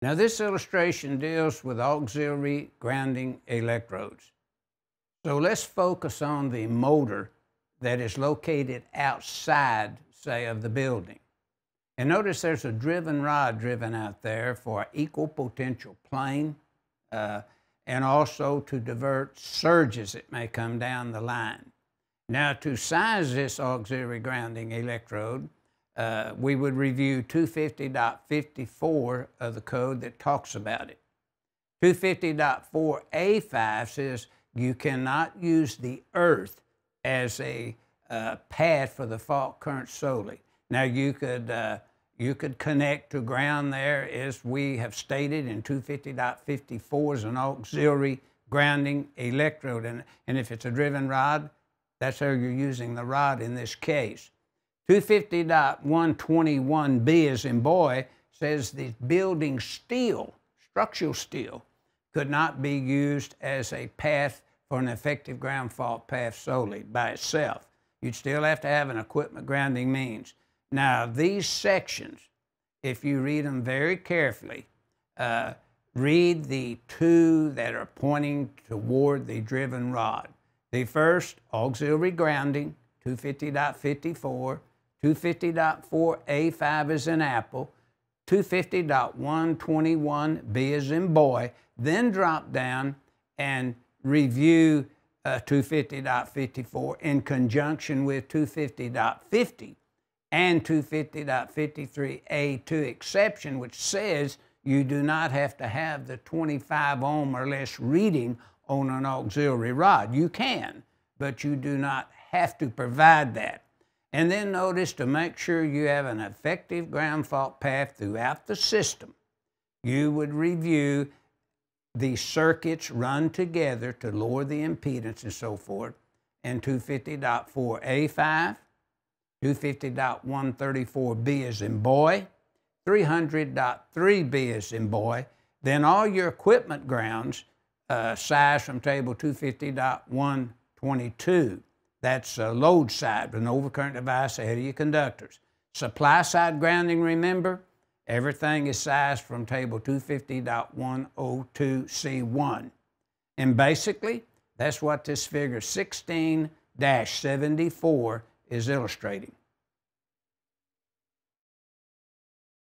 Now this illustration deals with auxiliary grounding electrodes. So let's focus on the motor that is located outside, say, of the building. And notice there's a driven rod driven out there for equal potential plane uh, and also to divert surges that may come down the line. Now to size this auxiliary grounding electrode, uh, we would review 250.54 of the code that talks about it. 250.4A5 says you cannot use the earth as a uh, pad for the fault current solely. Now you could uh, you could connect to ground there as we have stated in 250.54 as an auxiliary grounding electrode. And, and if it's a driven rod, that's how you're using the rod in this case. 250.121b is in boy says the building steel, structural steel, could not be used as a path for an effective ground fault path solely by itself. You'd still have to have an equipment grounding means. Now, these sections, if you read them very carefully, uh, read the two that are pointing toward the driven rod. The first, auxiliary grounding, 250.54, 250.4A5 is in apple, 250.121B is in boy, then drop down and review uh, 250.54 in conjunction with 250.50 and 250.53A2 exception, which says you do not have to have the 25 ohm or less reading on an auxiliary rod. You can, but you do not have to provide that. And then notice to make sure you have an effective ground fault path throughout the system, you would review the circuits run together to lower the impedance and so forth, and 250.4A5, 250.134B is in boy, 300.3B is in boy, then all your equipment grounds uh, size from table 250.122 that's a uh, load side an overcurrent device ahead of your conductors. Supply side grounding, remember, everything is sized from table 250.102C1. And basically, that's what this figure 16-74 is illustrating.